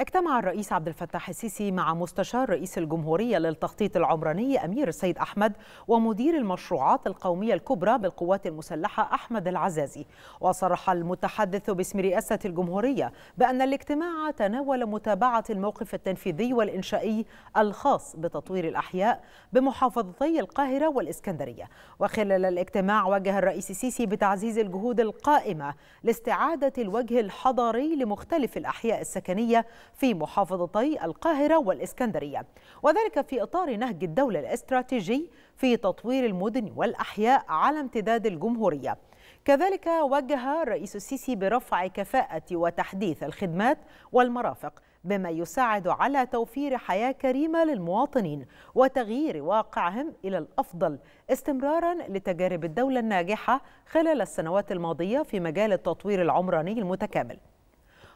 اجتمع الرئيس عبد الفتاح السيسي مع مستشار رئيس الجمهورية للتخطيط العمراني أمير السيد أحمد ومدير المشروعات القومية الكبرى بالقوات المسلحة أحمد العزازي وصرح المتحدث باسم رئاسة الجمهورية بأن الاجتماع تناول متابعة الموقف التنفيذي والإنشائي الخاص بتطوير الأحياء بمحافظتي القاهرة والإسكندرية وخلال الاجتماع وجه الرئيس السيسي بتعزيز الجهود القائمة لاستعادة الوجه الحضاري لمختلف الأحياء السكنية في محافظتي القاهرة والإسكندرية وذلك في إطار نهج الدولة الاستراتيجي في تطوير المدن والأحياء على امتداد الجمهورية كذلك وجه الرئيس السيسي برفع كفاءة وتحديث الخدمات والمرافق بما يساعد على توفير حياة كريمة للمواطنين وتغيير واقعهم إلى الأفضل استمرارا لتجارب الدولة الناجحة خلال السنوات الماضية في مجال التطوير العمراني المتكامل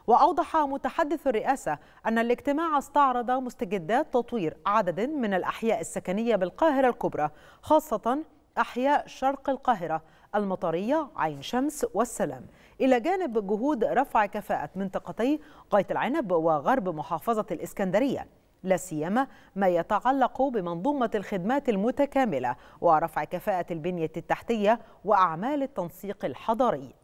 وأوضح متحدث الرئاسة أن الاجتماع استعرض مستجدات تطوير عدد من الأحياء السكنية بالقاهرة الكبرى خاصة أحياء شرق القاهرة المطرية عين شمس والسلام إلى جانب جهود رفع كفاءة منطقتي غاية العنب وغرب محافظة الإسكندرية لا سيما ما يتعلق بمنظومة الخدمات المتكاملة ورفع كفاءة البنية التحتية وأعمال التنسيق الحضري